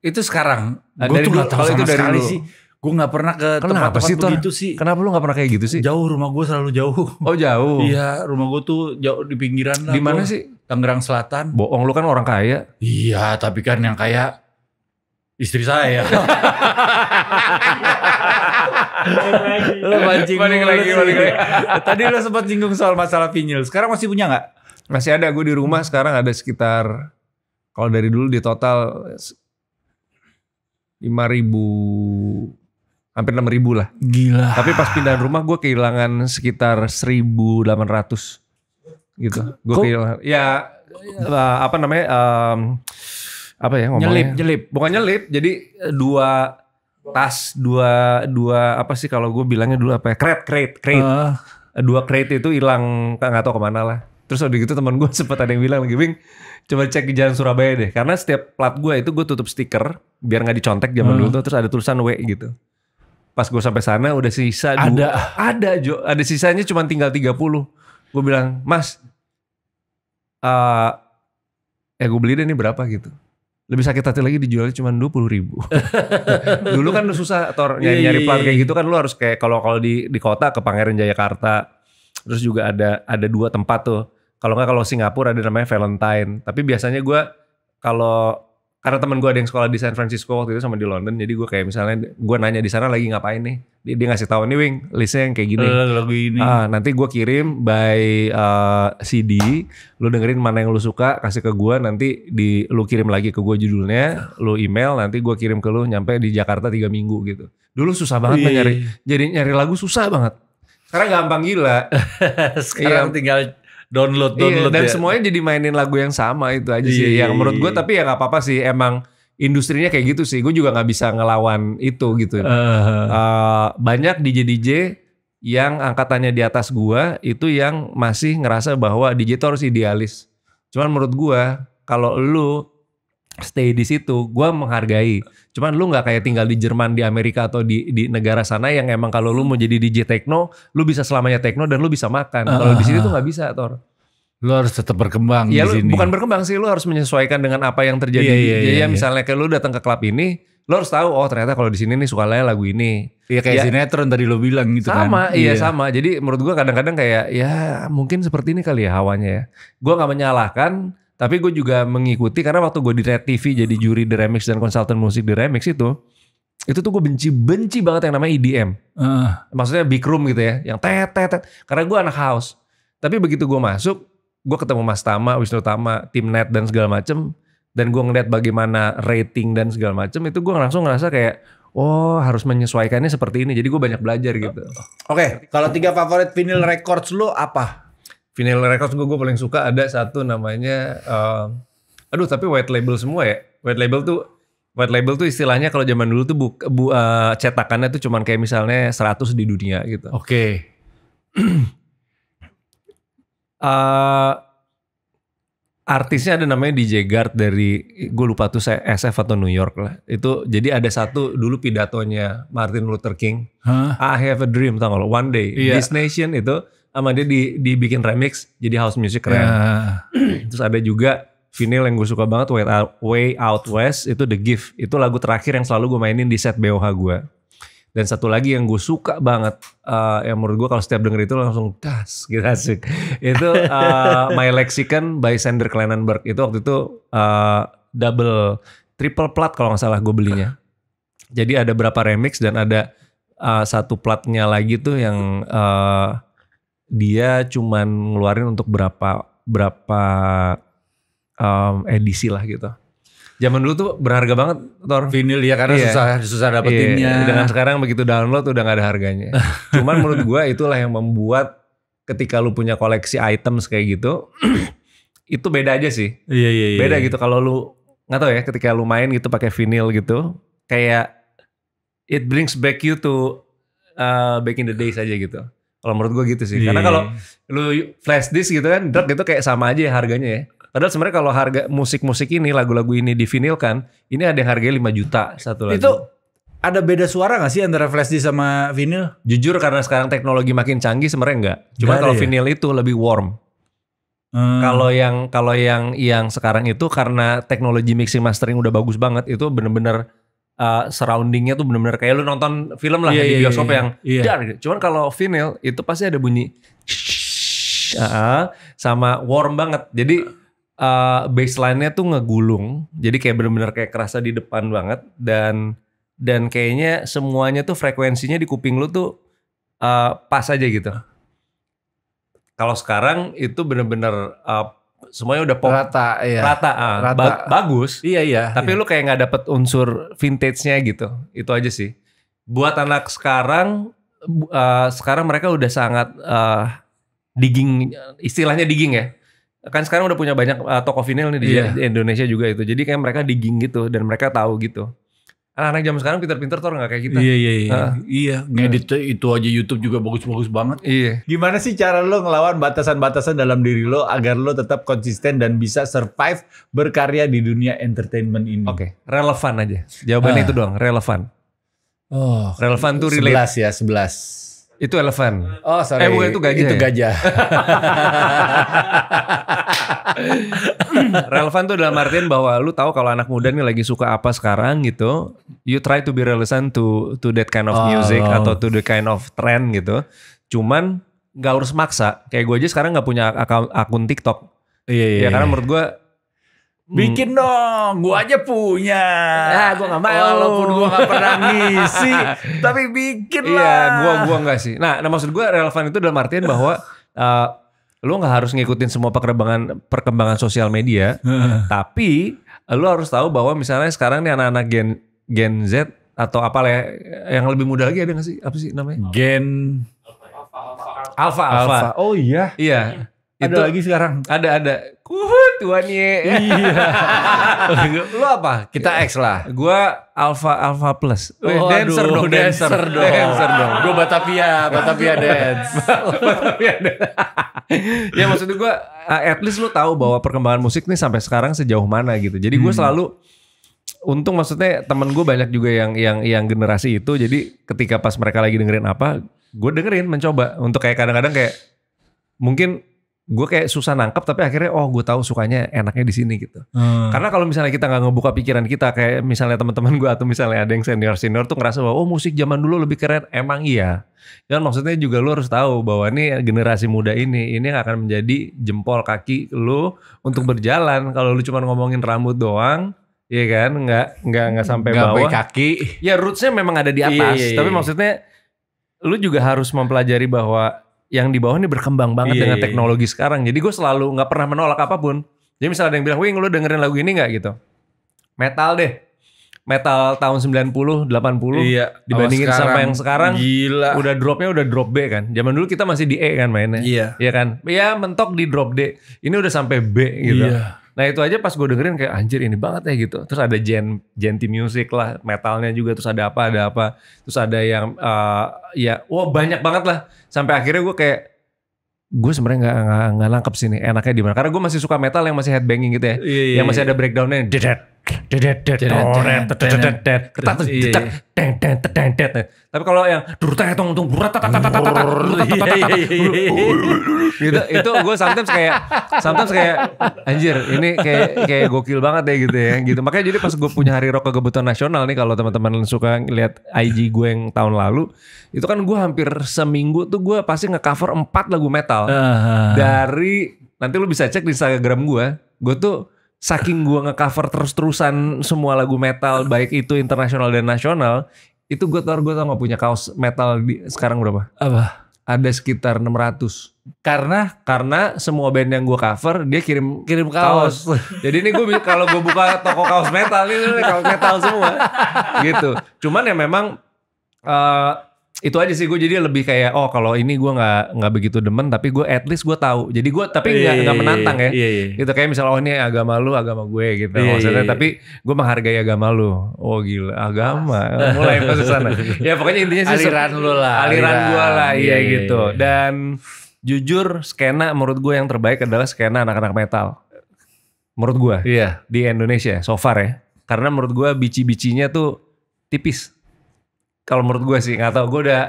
Itu sekarang. Nah, gue tuh gak tau sama itu dari sekali dulu. sih. Gue gak pernah ke tempat-tempat begitu begitu sih. Kenapa lu gak pernah kayak gitu sih? Jauh rumah gue selalu jauh. Oh jauh. Iya rumah gue tuh jauh di pinggiran lah. Di mana sih? Tangerang Selatan. Bohong lu kan orang kaya. Iya tapi kan yang kaya istri saya. lu mancing lagi, lagi, lagi. Tadi udah sempat singgung soal masalah vinyl. Sekarang masih punya gak? Masih ada gue di rumah sekarang ada sekitar kalau dari dulu di total ribu hampir ribu lah. Gila. Tapi pas pindahan rumah gue kehilangan sekitar 1800 gitu. Gue kehilangan ya eh, apa namanya um, apa ya ngomongnya? Nyelip, nyelip. Bukan nyelip, jadi eh, dua tas, dua dua apa sih kalau gue bilangnya dulu apa ya? Crate, crate, crate. Uh. Dua crate itu hilang nggak tau kemana lah. Terus waktu gitu teman gue sempat ada yang bilang lagi, "Bing, Coba cek di jalan Surabaya deh, karena setiap plat gue itu gue tutup stiker biar nggak dicontek zaman hmm. dulu tuh, terus ada tulisan W gitu. Pas gue sampai sana udah sisa ada dua, ada Jo, ada sisanya cuma tinggal 30. Gue bilang, "Mas, uh, eh, ya eh, gue beli deh ini berapa gitu." lebih sakit hati lagi dijualnya cuma dua puluh ribu. Dulu kan susah tor iya, nyari, nyari plat iya, kayak iya. gitu kan lu harus kayak kalau kalau di di kota ke Pangeran Jayakarta terus juga ada ada dua tempat tuh kalau nggak kalau Singapura ada namanya Valentine. Tapi biasanya gue kalau karena temen gue ada yang sekolah di San Francisco waktu itu sama di London jadi gue kayak misalnya gue nanya di sana lagi ngapain nih dia, dia ngasih tahu nih wing listnya yang kayak gini uh, eh, lagu ini ah, nanti gue kirim by uh, eh, CD lu dengerin mana yang lu suka kasih ke gue nanti di lu kirim lagi ke gue judulnya lu email nanti gue kirim ke lu nyampe di Jakarta tiga minggu gitu dulu susah banget nyari jadi nyari lagu susah banget sekarang gampang gila sekarang iya. tinggal download iya, download dan ya. semuanya jadi mainin lagu yang sama itu aja sih iya, yang menurut iya, gue iya. tapi ya nggak apa-apa sih emang industrinya kayak gitu sih gue juga nggak bisa ngelawan itu gitu uh. Uh, banyak DJ DJ yang angkatannya di atas gue itu yang masih ngerasa bahwa DJ itu harus idealis cuman menurut gue kalau lu stay di situ, gue menghargai. Cuman lu nggak kayak tinggal di Jerman, di Amerika atau di di negara sana yang emang kalau lu mau jadi DJ techno, lu bisa selamanya techno dan lu bisa makan. Ah. kalau di sini tuh nggak bisa, Tor. Lu harus tetap berkembang ya, di lu, sini. Bukan berkembang sih, lu harus menyesuaikan dengan apa yang terjadi. Iya, iya. yeah, ya iya. misalnya kayak lu datang ke klub ini, lu harus tahu oh ternyata kalau di sini nih suka lagu ini. Iya kayak ya, sinetron tadi lu bilang gitu sama, kan. Sama, iya, iya sama. Jadi menurut gua kadang-kadang kayak ya mungkin seperti ini kali ya hawanya ya. Gua nggak menyalahkan tapi gue juga mengikuti karena waktu gue di Red TV jadi juri The Remix dan konsultan musik The Remix itu, itu tuh gue benci benci banget yang namanya EDM. Uh. Maksudnya big room gitu ya, yang tet tet tet. Karena gue anak house. Tapi begitu gue masuk, gue ketemu Mas Tama, Wisnu Tama, tim net dan segala macem. Dan gue ngeliat bagaimana rating dan segala macem. Itu gue langsung ngerasa kayak, oh harus menyesuaikannya seperti ini. Jadi gue banyak belajar gitu. Oke, okay, kalau tiga favorit vinyl records lu apa? vinyl records gue gue paling suka ada satu namanya uh, aduh tapi white label semua ya white label tuh white label tuh istilahnya kalau zaman dulu tuh bu, bu uh, eh, cetakannya tuh cuman kayak misalnya 100 di dunia gitu oke okay. uh, eh, artisnya ada namanya DJ Guard dari gue lupa tuh saya SF atau New York lah itu jadi ada satu dulu pidatonya Martin Luther King huh? I have a dream tanggal one day yeah. this nation itu sama dia di, dibikin remix jadi house music keren. Yeah. Ya. Terus ada juga vinyl yang gue suka banget Way Out, Way Out West itu The Gift. Itu lagu terakhir yang selalu gue mainin di set BOH gue. Dan satu lagi yang gue suka banget uh, yang menurut gue kalau setiap denger itu langsung das gitu asik. itu uh, My Lexicon by Sander Kleinenberg. Itu waktu itu uh, double triple plat kalau nggak salah gue belinya. Jadi ada berapa remix dan ada uh, satu platnya lagi tuh yang uh, dia cuman ngeluarin untuk berapa berapa um, edisi lah gitu. Zaman dulu tuh berharga banget Thor. Vinyl ya karena yeah. susah susah dapetinnya. Yeah. Dengan sekarang begitu download udah gak ada harganya. Cuman menurut gua itulah yang membuat ketika lu punya koleksi items kayak gitu itu beda aja sih. Iya yeah, iya yeah, iya. Yeah. Beda iya. gitu kalau lu nggak tau ya ketika lu main gitu pakai vinyl gitu kayak it brings back you to uh, back in the days aja gitu. Kalau menurut gue gitu sih. Yeah. Karena iya. kalau lu flash disk gitu kan, drag itu kayak sama aja ya harganya ya. Padahal sebenarnya kalau harga musik-musik ini, lagu-lagu ini kan, ini ada yang harganya 5 juta satu lagu. Itu ada beda suara gak sih antara flash disk sama vinyl? Jujur karena sekarang teknologi makin canggih sebenarnya enggak. Cuma kalau ya? vinil itu lebih warm. Hmm. Kalau yang kalau yang yang sekarang itu karena teknologi mixing mastering udah bagus banget itu bener-bener uh, surroundingnya tuh bener-bener kayak lu nonton film lah yeah, di iya, bioskop yeah, yang yeah. dar. Gitu. Cuman kalau vinyl itu pasti ada bunyi ah, sama warm banget. Jadi uh, baseline-nya tuh ngegulung. Jadi kayak bener-bener kayak kerasa di depan banget dan dan kayaknya semuanya tuh frekuensinya di kuping lu tuh uh, pas aja gitu. Kalau sekarang itu bener-bener uh, semuanya udah pop rata iya. rata, uh, rata. Ba bagus iya iya tapi iya. lu kayak nggak dapet unsur vintage-nya gitu itu aja sih buat anak sekarang uh, sekarang mereka udah sangat uh, digging istilahnya digging ya kan sekarang udah punya banyak uh, toko vinyl nih di yeah. Indonesia juga itu jadi kayak mereka digging gitu dan mereka tahu gitu anak-anak zaman sekarang pinter-pinter tuh nggak kayak kita. Iya iya iya. Uh. Iya, ngedit iya. itu aja YouTube juga bagus-bagus banget. Iya. Gimana sih cara lo ngelawan batasan-batasan dalam diri lo agar lo tetap konsisten dan bisa survive berkarya di dunia entertainment ini? Oke, okay. relevan aja. Jawabannya uh. itu doang, relevan. Oh, relevan tuh relate. Sebelas ya, sebelas. Itu elevan. Oh, sorry. Eh, bukan itu gajah. Itu ya? gajah. relevan tuh dalam artian bahwa lu tahu kalau anak muda nih lagi suka apa sekarang gitu, you try to be relevant to to that kind of oh, music oh. atau to the kind of trend gitu. Cuman nggak harus maksa. Kayak gue aja sekarang nggak punya akun, akun TikTok. Iya, iya. Ya karena iya. menurut gue hmm. Bikin dong, gua aja punya. Ya, nah, gua nggak mau. Walaupun gua nggak pernah ngisi, tapi bikin iya, lah. Iya, gua gua gak sih. Nah, nah, maksud gua relevan itu dalam artian bahwa uh, lu nggak harus ngikutin semua perkembangan perkembangan sosial media, tapi lu harus tahu bahwa misalnya sekarang nih anak-anak Gen Gen Z atau apalah ya, yang lebih muda lagi ada nggak sih? Apa sih namanya? Gen Alpha Alpha. Alpha. Alpha. Oh iya. Iya. Ada itu, lagi sekarang. Ada ada. Kuhu. Tuan nih. Iya. lu apa? Kita X lah. Gua Alpha Alpha Plus. Oh, dancer aduh, dong, dancer, dancer dong. Dancer dong. Gua Batavia, Batavia dance. Batavia dance. ya maksud gua eh, at least lu tahu bahwa perkembangan musik nih sampai sekarang sejauh mana gitu. Jadi gua hmm. selalu untung maksudnya temen gue banyak juga yang yang yang generasi itu jadi ketika pas mereka lagi dengerin apa gue dengerin mencoba untuk kayak kadang-kadang kayak mungkin gue kayak susah nangkep tapi akhirnya oh gue tahu sukanya enaknya di sini gitu hmm. karena kalau misalnya kita nggak ngebuka pikiran kita kayak misalnya teman-teman gue atau misalnya ada yang senior senior tuh ngerasa bahwa oh musik zaman dulu lebih keren emang iya kan maksudnya juga lo harus tahu bahwa ini generasi muda ini ini akan menjadi jempol kaki lo untuk berjalan kalau lo cuma ngomongin rambut doang ya kan, nggak nggak nggak sampai gak bawah. kaki. Ya rootsnya memang ada di iya, atas, iya, iya, iya. tapi maksudnya lu juga harus mempelajari bahwa yang di bawah ini berkembang banget yeah, dengan iya, iya. teknologi yeah. sekarang. Jadi gue selalu nggak pernah menolak apapun. Jadi misalnya ada yang bilang, "Wing, lu dengerin lagu ini nggak?" gitu. Metal deh. Metal tahun 90, 80 iya, dibandingin sekarang, sama yang sekarang gila. udah dropnya udah drop B kan. Zaman dulu kita masih di E kan mainnya. Iya. Iya kan? Iya mentok di drop D. Ini udah sampai B gitu. Iya. Nah itu aja pas gue dengerin kayak anjir ini banget ya gitu. Terus ada gen genti music lah, metalnya juga terus ada apa ada apa. Terus ada yang uh, ya wah wow, banyak banget lah. Sampai akhirnya gue kayak gue sebenarnya nggak nggak nggak nangkep sini enaknya di mana karena gue masih suka metal yang masih headbanging gitu ya iya, iya yang masih iya. ada breakdownnya dedet tapi kalau yang durtetong tung gitu itu gue sometimes kayak sometimes kayak anjir ini kayak kayak gokil banget deh gitu ya gitu makanya jadi pas gue punya hari rock kebutuhan nasional nih kalau teman-teman suka lihat IG gue yang tahun lalu itu kan gue hampir seminggu tuh gue pasti ngecover empat lagu metal dari nanti lu bisa cek di Instagram gue gue tuh saking gue ngecover terus-terusan semua lagu metal baik itu internasional dan nasional itu gue tau gue tau gak punya kaos metal di, sekarang berapa? Apa? Ada sekitar 600 karena karena semua band yang gue cover dia kirim kirim kaos, kaos. jadi ini gue kalau gue buka toko kaos metal ini kaos metal semua gitu cuman ya memang uh, itu aja sih gue jadi lebih kayak oh kalau ini gue nggak nggak begitu demen tapi gue at least gue tahu jadi gue tapi nggak yeah, nggak iya, iya, menantang ya yeah, yeah. gitu kayak misalnya oh ini agama lu agama gue gitu yeah, maksudnya yeah, yeah. tapi iya. gue menghargai agama lu oh gila agama oh, mulai ke sana ya pokoknya intinya sih aliran lu lah aliran, aliran gue lah iya yeah, gitu yeah. dan jujur skena menurut gue yang terbaik adalah skena anak-anak metal menurut gue iya yeah. di Indonesia so far ya karena menurut gue bici-bicinya tuh tipis kalau menurut gue sih nggak tau gue udah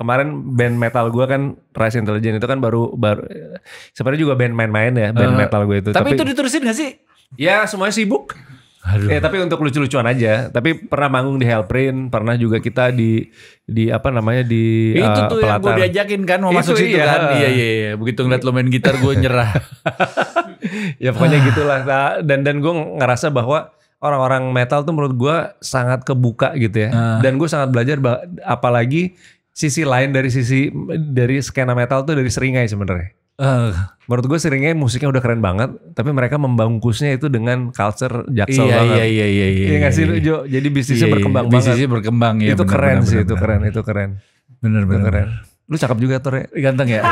kemarin band metal gue kan Rise Intelligent itu kan baru baru sebenarnya juga band main-main ya band uh, metal gue itu tapi, tapi itu diterusin gak sih ya semuanya sibuk Aduh. Ya, tapi untuk lucu-lucuan aja. Tapi pernah manggung di Hellprint, pernah juga kita di di apa namanya di itu uh, tuh pelatar. yang gue diajakin kan mau itu masuk situ iya. kan. Iya iya iya. Begitu ngeliat lo main gitar gue nyerah. ya pokoknya ah. gitulah. Nah, dan dan gue ngerasa bahwa orang-orang metal tuh menurut gue sangat kebuka gitu ya. Uh. Dan gue sangat belajar apalagi sisi lain dari sisi dari skena metal tuh dari seringai sebenarnya. Uh. Menurut gue seringai musiknya udah keren banget, tapi mereka membangkusnya itu dengan culture jaksel iya, banget. Iya iya iya iya. Iya ngasih iya, iya. Jo, jadi bisnisnya iya, iya. berkembang bisnisnya banget. Bisnisnya berkembang ya. Itu bener, keren bener, sih, bener, itu bener. keren, itu keren. Bener bener. Keren. Lu cakep juga Tor Ganteng ya.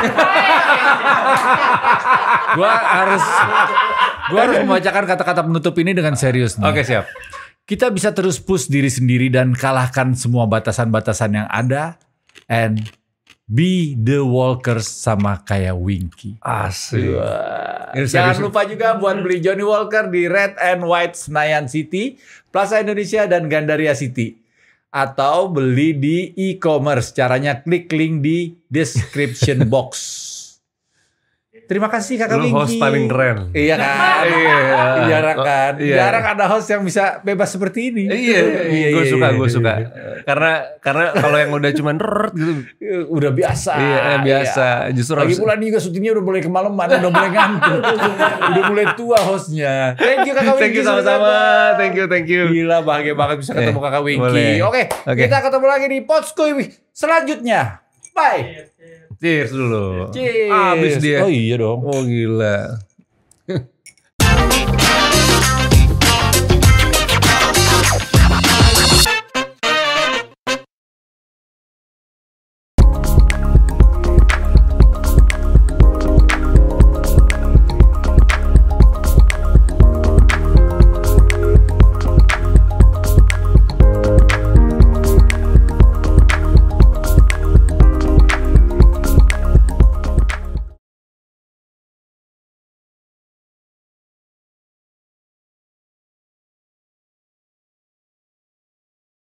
gue harus Gue harus membacakan kata-kata penutup ini dengan serius. Oke okay, siap. Kita bisa terus push diri sendiri dan kalahkan semua batasan-batasan yang ada. And Be the Walkers sama kayak Winky. Asik. Jangan lupa juga buat beli Johnny Walker di Red and White Senayan City, Plaza Indonesia dan Gandaria City. Atau beli di e-commerce. Caranya klik link di description box. Terima kasih Kakak Lu host paling keren. Iya kan? iya. Jarang kan? Oh, iya. Jarang ada host yang bisa bebas seperti ini. Eh, iya, iya, gue iya, suka, gue iya, suka. Iya. Karena karena kalau yang udah cuman rrrt gitu udah biasa. Iya, eh, biasa. Iya. Justru lagi harus... pula ini juga syutingnya udah mulai kemalaman, udah mulai ngantuk. udah mulai tua hostnya. Thank you Kakak Winky. Thank you sama-sama. Thank you, thank you. Gila bahagia banget bisa eh, ketemu Kakak Winky. Oke, kita ketemu lagi di Potskuy selanjutnya. Bye. Cheers dulu. Cheers. Abis dia. Oh iya dong. Oh gila.